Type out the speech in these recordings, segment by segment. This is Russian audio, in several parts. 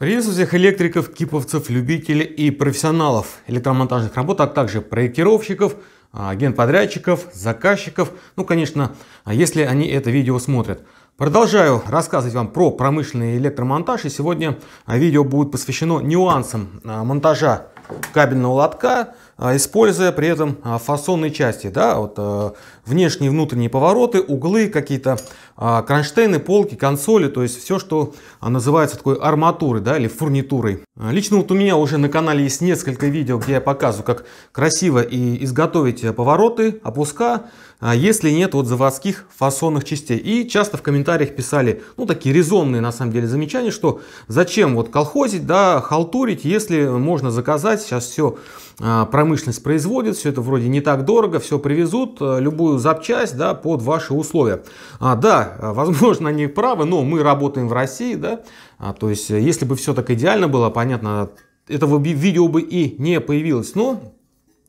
Приветствую всех электриков, киповцев, любителей и профессионалов электромонтажных работ, а также проектировщиков, а, генподрядчиков, заказчиков, ну, конечно, а если они это видео смотрят. Продолжаю рассказывать вам про промышленный электромонтаж, и сегодня а, видео будет посвящено нюансам монтажа кабельного лотка, используя при этом фасонные части, да, вот внешние и внутренние повороты, углы, какие-то а, кронштейны, полки, консоли, то есть все, что а, называется такой арматурой да, или фурнитурой. А, лично вот у меня уже на канале есть несколько видео, где я показываю, как красиво и изготовить э, повороты, опуска, если нет вот заводских фасонных частей. И часто в комментариях писали, ну, такие резонные на самом деле замечания, что зачем вот колхозить, да, халтурить, если можно заказать, сейчас все промышленность производит, все это вроде не так дорого, все привезут, э, любую запчасть, да, под ваши условия. А, да, Э, возможно, они правы, но мы работаем в России, да, а, то есть э, если бы все так идеально было, понятно, этого видео бы и не появилось, но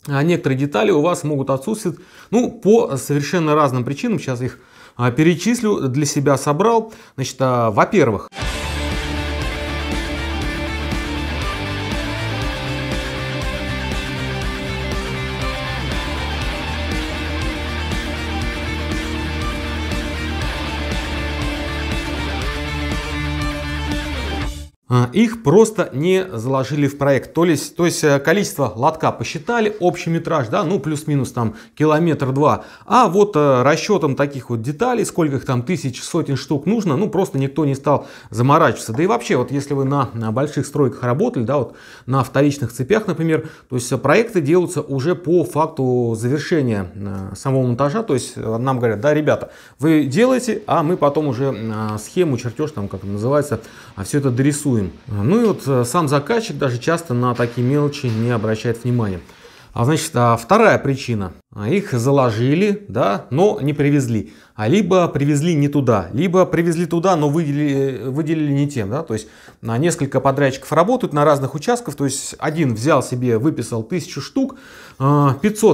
а, некоторые детали у вас могут отсутствовать, ну, по совершенно разным причинам, сейчас их а, перечислю, для себя собрал, значит, а, во-первых... Uh, их просто не заложили в проект. То есть, то есть э, количество лотка посчитали, общий метраж, да, ну плюс-минус там километр-два. А вот э, расчетом таких вот деталей, сколько их там тысяч, сотен штук нужно, ну просто никто не стал заморачиваться. Да и вообще, вот если вы на, на больших стройках работали, да, вот на вторичных цепях, например, то есть э, проекты делаются уже по факту завершения самого монтажа. То есть нам говорят, да, ребята, вы делаете, а мы потом уже схему, чертеж, там как называется, а все это дорисуем. А, ну и вот э, сам заказчик даже часто на такие мелочи не обращает внимания. А значит, а вторая причина а, их заложили, да, но не привезли. А либо привезли не туда, либо привезли туда, но выделили, выделили не тем. Да? То есть на несколько подрядчиков работают на разных участках. То есть один взял себе, выписал тысячу штук, 500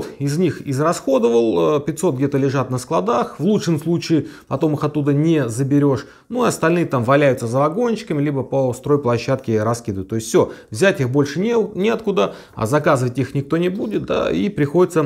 а, из них израсходовал, 500 а, где-то лежат на складах. В лучшем случае потом их оттуда не заберешь. Ну и остальные там валяются за вагончиками, либо по стройплощадке раскидывают. То есть все, взять их больше не, неоткуда, а заказывать их никто не будет. Да? И приходится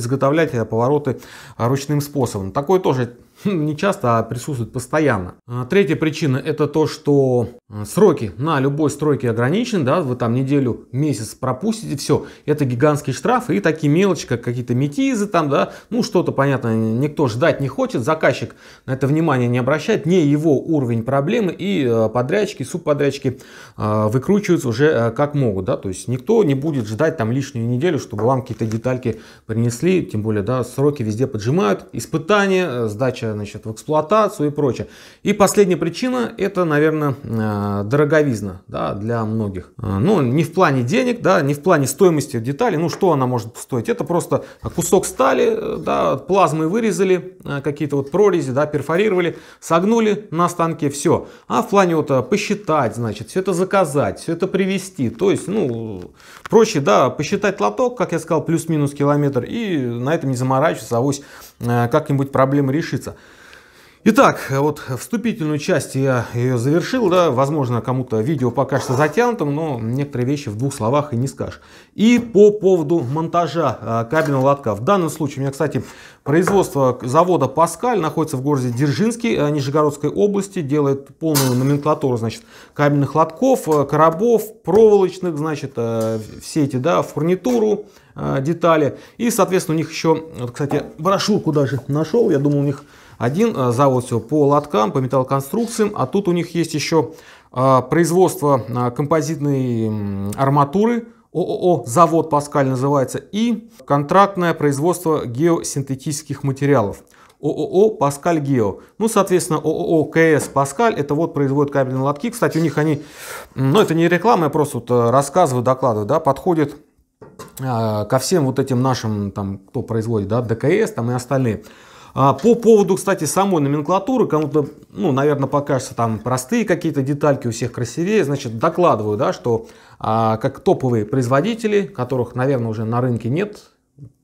изготовлять э, повороты э, ручным способом. Такое тоже Хм, не часто, а присутствует постоянно. А, третья причина это то, что а, сроки на любой стройке ограничены, да, вы там неделю, месяц пропустите, все, это гигантские штрафы и такие мелочи, как какие-то метизы там, да, ну что-то, понятно, никто ждать не хочет, заказчик на это внимание не обращает, не его уровень проблемы и а, подрядчики, субподрядчики выкручиваются уже как могут, да, то есть никто не будет ждать там лишнюю неделю, чтобы вам какие-то детальки принесли, тем более, да, сроки везде поджимают, испытания, э, сдача значит, в эксплуатацию и прочее. И последняя причина – это, наверное, э, дороговизна да, для многих. Э, ну, не в плане денег, да, не в плане стоимости детали, ну, что она может стоить. Это просто кусок стали, э, да, плазмой вырезали, какие-то вот прорези, да, перфорировали, согнули на станке, все. А в плане вот посчитать, значит, все это заказать, все это привести, то есть, ну, проще, да, посчитать лоток, как я сказал, плюс-минус километр, и на этом не заморачиваться, авось Э, как-нибудь проблема решится. Итак, вот вступительную часть я ее завершил, да, возможно, кому-то видео покажется затянутым, но некоторые вещи в двух словах и не скажешь. И по поводу монтажа э, кабельного лотка. В данном случае у меня, кстати, производство завода «Паскаль» находится в городе Дзержинске э, Нижегородской области, делает полную номенклатуру, значит, кабельных лотков, коробов, проволочных, значит, все эти, да, фурнитуру, Э, детали. И, соответственно, у них еще, вот, кстати, брошюрку даже нашел. Я думал у них один э, завод все по лоткам, по металлоконструкциям. А тут у них есть еще э, производство композитной арматуры. ООО «Завод Паскаль» называется. И контрактное производство геосинтетических материалов. ООО «Паскаль Гео». Ну, соответственно, ООО «КС Паскаль» — это вот производит кабельные лотки. Кстати, у них они, ну, это не реклама, я просто вот рассказываю, докладываю, да, подходит а, ко всем вот этим нашим, там, кто производит, да, ДКС там и остальные. А, по поводу, кстати, самой номенклатуры, кому-то, ну, наверное, покажется там простые какие-то детальки у всех красивее, значит, докладываю, да, что а, как топовые производители, которых, наверное, уже на рынке нет,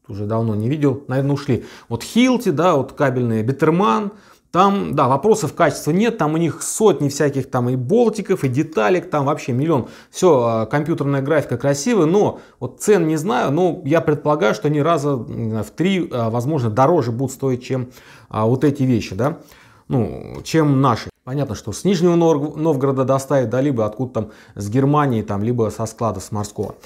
уже давно не видел, наверное, ушли. Вот Хилти, да, вот кабельные, Битерман, там, да, вопросов качества нет, там у них сотни всяких там и болтиков, и деталек, там вообще миллион. Все, а, компьютерная графика красивая, но вот цен не знаю, но я предполагаю, что они раза в три, а, возможно, дороже будут стоить, чем а, вот эти вещи, да, ну, чем наши. Понятно, что с Нижнего Новгорода доставят, да, либо откуда там, с Германии, там, либо со склада, с морского.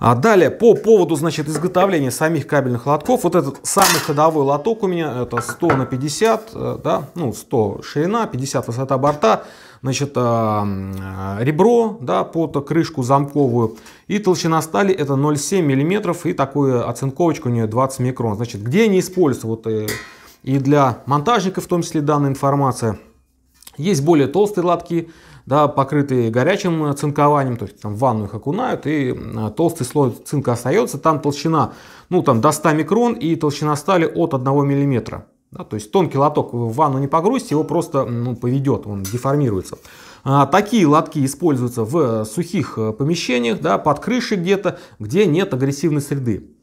А далее, по поводу, значит, изготовления самих кабельных лотков, вот этот самый ходовой лоток у меня, это 100 на 50, э, да, ну, 100 ширина, 50 высота борта, значит, а, а, ребро, да, под крышку замковую, и толщина стали это 0,7 мм, и такую оцинковочку у нее 20 микрон. Значит, где они используются, вот э, и, для монтажников в том числе данная информация – есть более толстые лотки, да, покрытые горячим цинкованием, то есть там в ванну их окунают, и толстый слой цинка остается, там толщина ну, там, до 100 микрон и толщина стали от 1 миллиметра. Да, то есть тонкий лоток в ванну не погрузите, его просто ну, поведет, он деформируется. А, такие лотки используются в сухих э, помещениях, да, под крышей где-то, где нет агрессивной среды.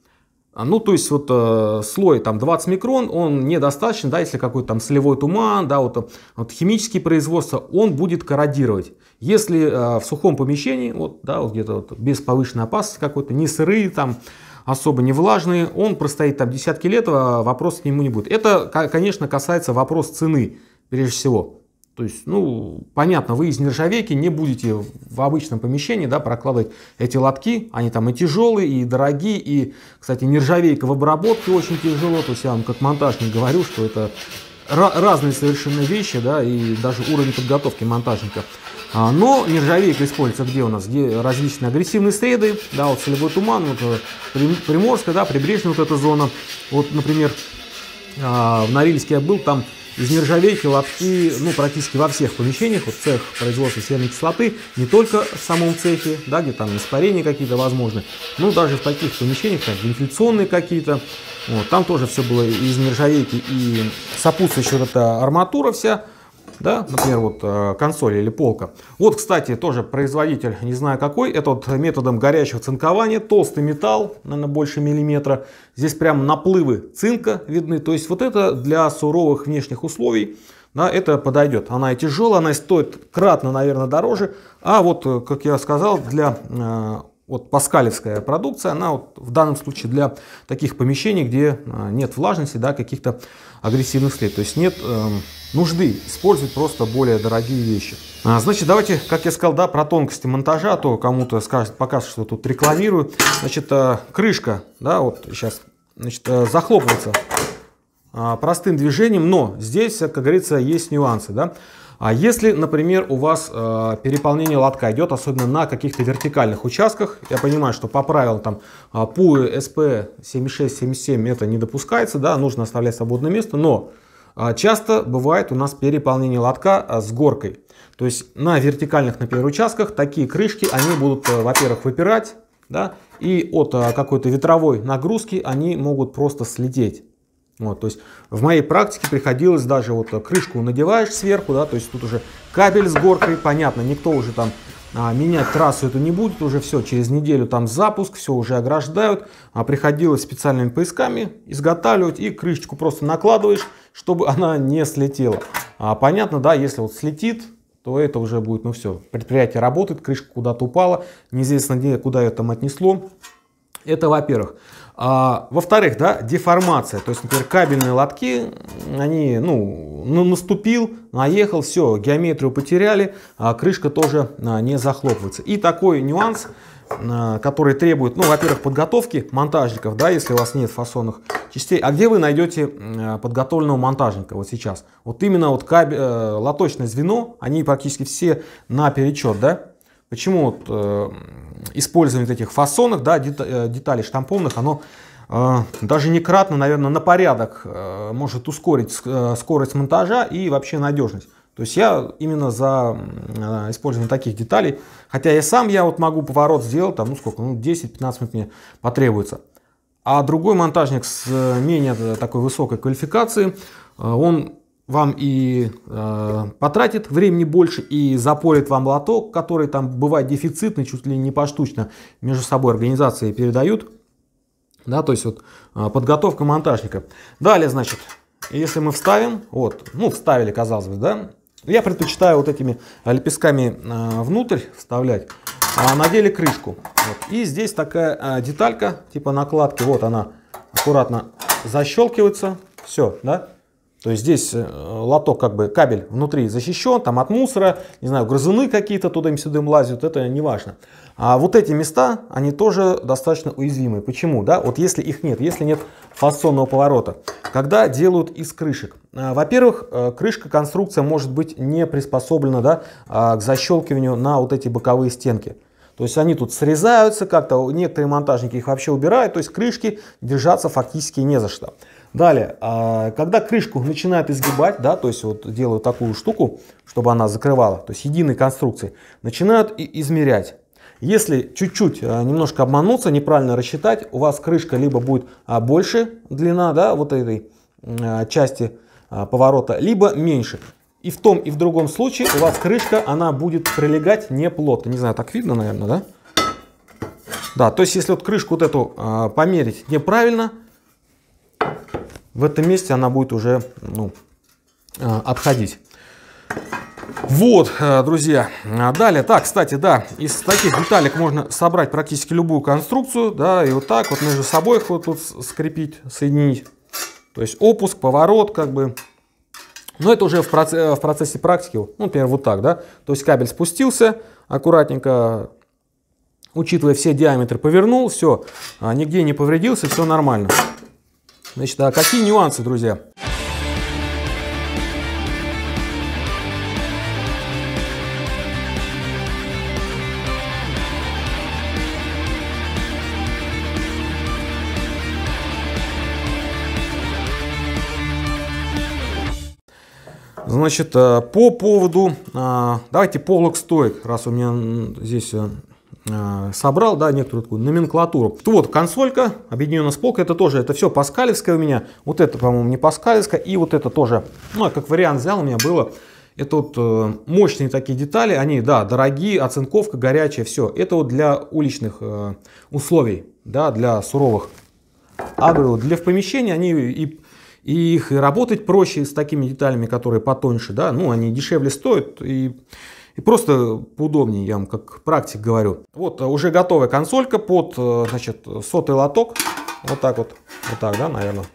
А, ну, то есть вот э, слой там 20 микрон, он недостаточен, да, если какой-то там солевой туман, да, вот, вот химические производства, он будет корродировать. Если э, в сухом помещении, вот, да, вот где-то вот, без повышенной опасности какой-то, не сырые там, особо не влажные, он простоит там десятки лет, а вопросов к нему не будет. Это, конечно, касается вопрос цены, прежде всего. То есть, ну, понятно, вы из нержавейки не будете в обычном помещении да, прокладывать эти лотки. Они там и тяжелые, и дорогие, и, кстати, нержавейка в обработке очень тяжело. То есть я вам как монтажник говорю, что это разные совершенно вещи, да, и даже уровень подготовки монтажника. А, но нержавейка используется где у нас? Где различные агрессивные среды, да, вот солевой туман, вот э, Приморская, да, прибрежная вот эта зона. Вот, например, а, в Норильске я был, там из нержавейки лапки, ну, практически во всех помещениях, вот цех производства серной кислоты, не только в самом цехе, да, где там испарения какие-то возможны, но даже в таких помещениях, как вентиляционные какие-то, вот, там тоже все было из нержавейки и сопутствующая вот эта арматура вся, да, например, вот э, консоль или полка. Вот, кстати, тоже производитель, не знаю какой, это вот методом горячего цинкования, толстый металл, наверное, больше миллиметра. Здесь прям наплывы цинка видны, то есть вот это для суровых внешних условий, да, это подойдет. Она и тяжелая, она и стоит кратно, наверное, дороже. А вот, э, как я сказал, для э, вот паскалевская продукция, она вот в данном случае для таких помещений, где а, нет влажности, да, каких-то агрессивных след. То есть нет э, нужды использовать просто более дорогие вещи. А, значит, давайте, как я сказал, да, про тонкости монтажа, а то кому-то скажет, покажет, что тут рекламирую. Значит, э, крышка, да, вот сейчас, значит, э, захлопывается э, простым движением, но здесь, как говорится, есть нюансы, да. А если, например, у вас э, переполнение лотка идет, особенно на каких-то вертикальных участках, я понимаю, что по правилам там а, ПУ, СП 76, 77 это не допускается, да, нужно оставлять свободное место, но э, часто бывает у нас переполнение лотка э, с горкой. То есть на вертикальных, например, участках такие крышки, они будут, э, во-первых, выпирать, да, и от э, какой-то ветровой нагрузки они могут просто слететь. Вот, то есть в моей практике приходилось даже вот крышку надеваешь сверху, да, то есть тут уже кабель с горкой, понятно, никто уже там а, менять трассу это не будет, уже все, через неделю там запуск, все уже ограждают, а приходилось специальными поисками изготавливать и крышечку просто накладываешь, чтобы она не слетела. А, понятно, да, если вот слетит, то это уже будет, ну все, предприятие работает, крышка куда-то упала, неизвестно где, куда ее там отнесло, это во-первых. А, во-вторых, да, деформация. То есть, например, кабельные лотки, они, ну, наступил, наехал, все, геометрию потеряли, а крышка тоже а, не захлопывается. И такой нюанс, а, который требует, ну, во-первых, подготовки монтажников, да, если у вас нет фасонных частей. А где вы найдете а, подготовленного монтажника вот сейчас? Вот именно вот кабель, э, лоточное звено, они практически все наперечет, да? Почему вот, э, использование этих фасонов, да, э, деталей штампованных, оно э, даже не кратно, наверное, на порядок э, может ускорить э, скорость монтажа и вообще надежность. То есть я именно за э, использование таких деталей, хотя я сам я вот могу поворот сделать, там, ну сколько, ну 10-15 минут мне потребуется. А другой монтажник с менее такой высокой квалификации, он вам и э, потратит времени больше, и запорит вам лоток, который там бывает дефицитный, чуть ли не поштучно между собой организации передают. Да, то есть вот э, подготовка монтажника. Далее, значит, если мы вставим, вот, ну, вставили, казалось бы, да, я предпочитаю вот этими лепестками э, внутрь вставлять, а надели крышку. Вот. И здесь такая э, деталька, типа накладки, вот она аккуратно защелкивается, все, да, то есть здесь э, лоток, как бы кабель внутри защищен, там от мусора, не знаю, грызуны какие-то туда им сюда им лазят, это не важно. А вот эти места, они тоже достаточно уязвимые. Почему? Да? Вот если их нет, если нет фасонного поворота, когда делают из крышек. А, во-первых, э, крышка, конструкция может быть не приспособлена да, а, к защелкиванию на вот эти боковые стенки. То есть они тут срезаются как-то, некоторые монтажники их вообще убирают, то есть крышки держаться фактически не за что. Далее, а, когда крышку начинают изгибать, да, то есть вот делаю такую штуку, чтобы она закрывала, то есть единой конструкции, начинают измерять. Если чуть-чуть а, немножко обмануться, неправильно рассчитать, у вас крышка либо будет а, больше длина да, вот этой части поворота, либо меньше. И в том, и в другом случае у вас крышка, она будет прилегать не плотно. Не знаю, так видно, наверное, да? Да, то есть если вот крышку вот эту померить неправильно, в этом месте она будет уже ну, э, отходить. Вот, э, друзья. Э, далее, так, кстати, да, из таких деталек можно собрать практически любую конструкцию, да, и вот так вот между собой их вот тут скрепить, соединить. То есть опуск, поворот, как бы. Но это уже в, проце в процессе практики, ну, например, вот так, да. То есть кабель спустился, аккуратненько, учитывая все диаметры, повернул, все, а нигде не повредился, все нормально. Значит, а какие нюансы, друзья? Значит, э, по поводу, э, давайте полок стоек, раз у меня здесь э, Э, собрал, да, некоторую такую номенклатуру. Вот консолька, объединенная с полкой, это тоже, это все паскалевское у меня. Вот это, по-моему, не паскалевское, и вот это тоже, ну, а как вариант взял, у меня было это вот э, мощные такие детали, они, да, дорогие, оцинковка горячая, все. Это вот для уличных э, условий, да, для суровых. А говорю, для в помещении они и, и их и работать проще с такими деталями, которые потоньше, да, ну, они дешевле стоят и и просто поудобнее, я вам как практик говорю. Вот э, уже готовая консолька под, э, значит, сотый лоток. Вот так вот. Вот так, да, наверное.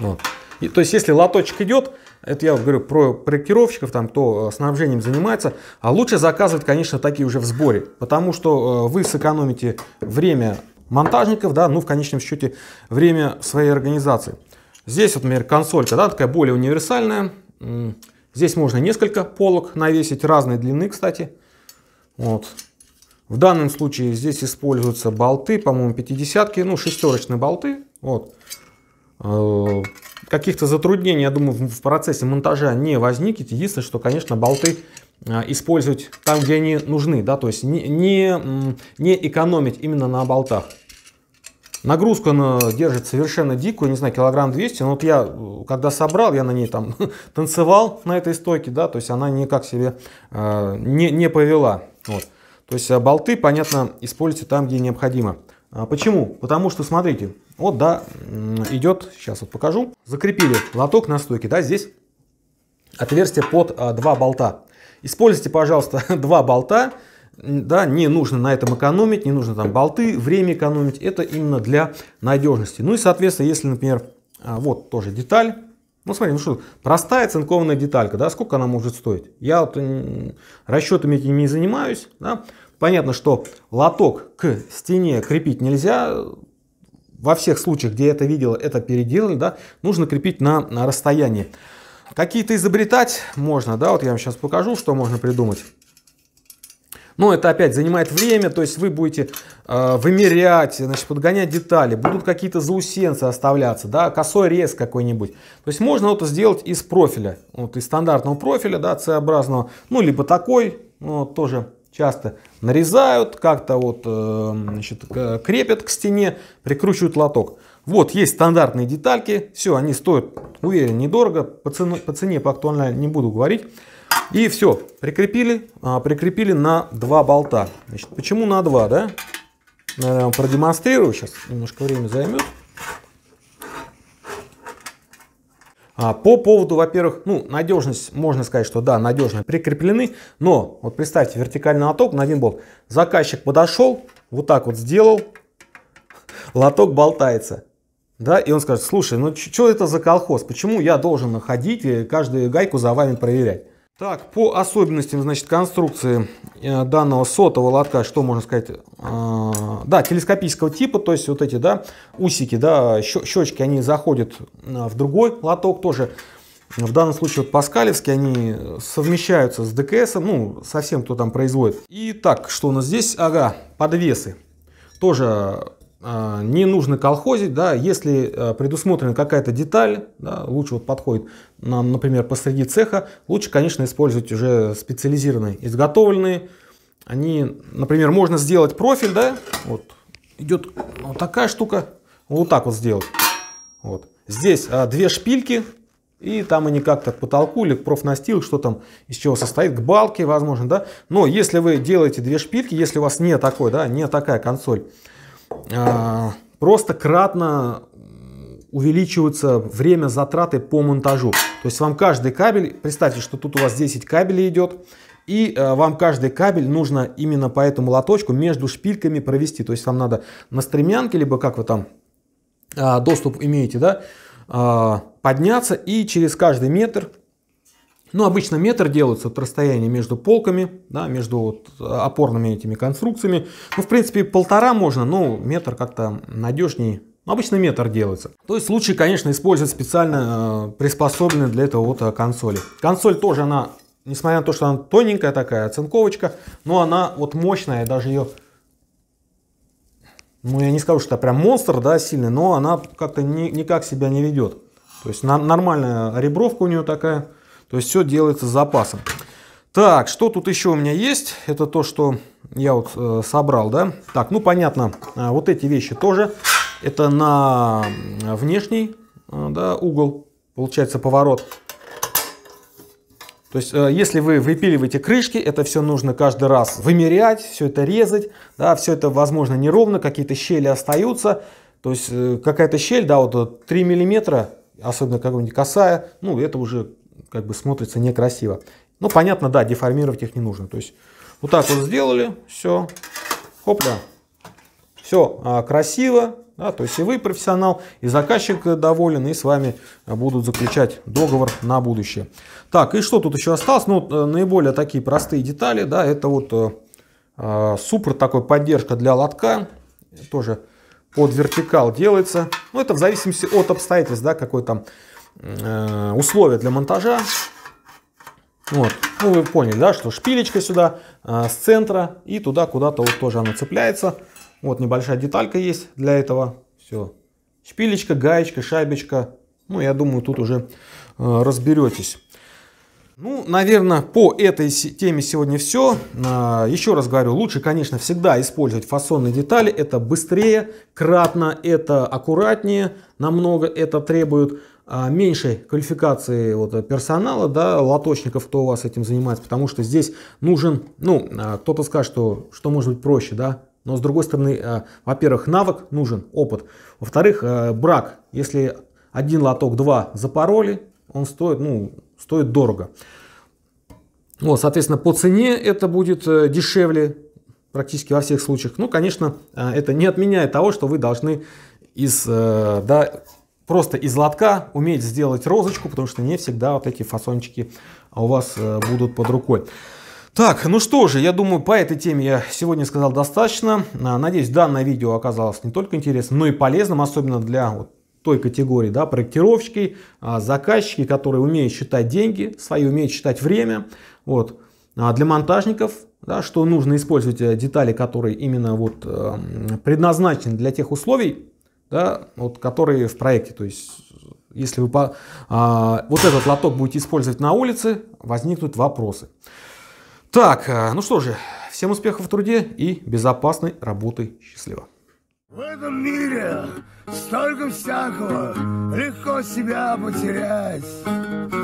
Вот. И, то есть, если лоточек идет, это я вот говорю про проектировщиков, там, кто э, снабжением занимается. А лучше заказывать, конечно, такие уже в сборе, потому что вы сэкономите время монтажников, да, ну, в конечном счете, время своей организации. Здесь, вот, например, консолька, да, такая более универсальная. Здесь можно несколько полок навесить, разной длины, кстати. Вот. В данном случае здесь используются болты, по-моему, 50 ну, шестерочные болты. Вот. Э, каких-то затруднений, я думаю, в процессе монтажа не возникнет. Единственное, что, конечно, болты э, использовать там, где они нужны, да, то есть не, не, не экономить именно на болтах. Нагрузку она держит совершенно дикую, не знаю, килограмм 200. Но ну, вот я, когда собрал, я на ней там танцевал на этой стойке, да, то есть она никак себе э, не, не повела. Вот. То есть э, болты, понятно, используйте там, где необходимо. А почему? Потому что, смотрите, вот, да, идет, сейчас вот покажу. Закрепили лоток на стойке, да, здесь отверстие под а, два болта. Используйте, пожалуйста, два болта, да, не нужно на этом экономить, не нужно там болты, время экономить, это именно для надежности. Ну и, соответственно, если, например, а, вот тоже деталь, ну смотри, ну что, простая цинкованная деталька, да, сколько она может стоить? Я вот расчетами этими не занимаюсь, да. Понятно, что лоток к стене крепить нельзя, во всех случаях, где я это видел, это переделали, да, нужно крепить на, на расстоянии. Какие-то изобретать можно, да, вот я вам сейчас покажу, что можно придумать. Но ну, это опять занимает время, то есть вы будете э, вымерять, значит, подгонять детали, будут какие-то заусенцы оставляться, да, косой рез какой-нибудь. То есть можно вот это сделать из профиля, вот из стандартного профиля, да, C-образного, ну, либо такой, ну, тоже часто нарезают, как-то вот, э, значит, крепят к стене, прикручивают лоток. Вот, есть стандартные детальки, все, они стоят, уверен, недорого, по цене, по, цене, по актуально не буду говорить. И все, прикрепили, а, прикрепили на два болта. Значит, почему на два, да? Наверное, продемонстрирую, сейчас немножко время займет. А, по поводу, во-первых, ну, надежность, можно сказать, что да, надежно прикреплены, но вот представьте, вертикальный лоток на один болт. Заказчик подошел, вот так вот сделал, лоток болтается. Да, и он скажет, слушай, ну что это за колхоз, почему я должен ходить и э, каждую гайку за вами проверять? Так, по особенностям, значит, конструкции э, данного сотового лотка, что можно сказать? Э, да, телескопического типа, то есть вот эти, да, усики, да, щечки, они заходят э, в другой лоток тоже. В данном случае вот Паскалевские они совмещаются с ДКС, ну, со всем, кто там производит. И так, что у нас здесь? Ага, подвесы. Тоже а, не нужно колхозить, да, если а, предусмотрена какая-то деталь, да, лучше вот подходит, нам, например, посреди цеха, лучше, конечно, использовать уже специализированные, изготовленные. Они, например, можно сделать профиль, да, вот идет вот такая штука, вот так вот сделать. Вот. Здесь а, две шпильки, и там они как-то к потолку или к профнастил, что там из чего состоит, к балке, возможно, да. Но если вы делаете две шпильки, если у вас не такой, да, не такая консоль, а, просто кратно увеличивается время затраты по монтажу. То есть вам каждый кабель, представьте, что тут у вас 10 кабелей идет, и э, вам каждый кабель нужно именно по этому лоточку между шпильками провести. То есть вам надо на стремянке, либо как вы там а, доступ имеете, да, а, подняться и через каждый метр ну, обычно метр делается от расстояния между полками, да, между вот э, опорными этими конструкциями. Ну, в принципе, полтора можно, но метр как-то надежнее. Ну, обычно метр делается. То есть лучше, конечно, использовать специально э, приспособленные для этого вот э, консоли. Консоль тоже она, несмотря на то, что она тоненькая такая, оцинковочка, но она вот мощная, даже ее... Ну, я не скажу, что это прям монстр, да, сильный, но она как-то ни, никак себя не ведет. То есть на, нормальная ребровка у нее такая, то есть все делается с запасом. Так, что тут еще у меня есть? Это то, что я вот э, собрал, да? Так, ну понятно, э, вот эти вещи тоже. Это на внешний э, да, угол, получается поворот. То есть, э, если вы выпиливаете крышки, это все нужно каждый раз вымерять, все это резать, да, все это, возможно, неровно, какие-то щели остаются, то есть, э, какая-то щель, да, вот 3 э, миллиметра, особенно какая-нибудь косая, ну, это уже как бы смотрится некрасиво. Ну, понятно, да, деформировать их не нужно. То есть вот так вот сделали, все, хопля, все а, красиво, да, то есть и вы профессионал, и заказчик доволен, и с вами будут заключать договор на будущее. Так, и что тут еще осталось? Ну, э, наиболее такие простые детали, да, это вот э, а, супер такой поддержка для лотка, тоже под вертикал делается. Ну, это в зависимости от обстоятельств, да, какой там Э, условия для монтажа. Вот. Ну, вы поняли, да, что шпилечка сюда э, с центра и туда куда-то вот тоже она цепляется. Вот небольшая деталька есть для этого. Все. Шпилечка, гаечка, шайбочка. Ну, я думаю, тут уже э, разберетесь. Ну, наверное, по этой теме сегодня все. Еще раз говорю, лучше, конечно, всегда использовать фасонные детали. Это быстрее, кратно, это аккуратнее намного, это требует а, меньшей квалификации вот, персонала, да, лоточников, кто у вас этим занимается, потому что здесь нужен, ну, а, кто-то скажет, что, что может быть проще, да, но с другой стороны, а, во-первых, навык нужен, опыт, во-вторых, брак, если один лоток, два запороли, он стоит, ну, стоит дорого. Вот, соответственно, по цене это будет э, дешевле практически во всех случаях. Ну, конечно, это не отменяет того, что вы должны из, э, да, просто из лотка уметь сделать розочку, потому что не всегда вот эти фасончики а у вас э, будут под рукой. Так, ну что же, я думаю, по этой теме я сегодня сказал достаточно. А, надеюсь, данное видео оказалось не только интересным, но и полезным, особенно для вот той категории, да, проектировщики, а, заказчики, которые умеют считать деньги, свои умеют считать время, вот, для монтажников, да, что нужно использовать э, детали, которые именно вот э, предназначены для тех условий, да, вот, которые в проекте. То есть, если вы по, а, вот этот лоток будете использовать на улице, возникнут вопросы. Так, а, ну что же, всем успехов в труде и безопасной работы. Счастливо! В этом мире столько всякого, легко себя потерять.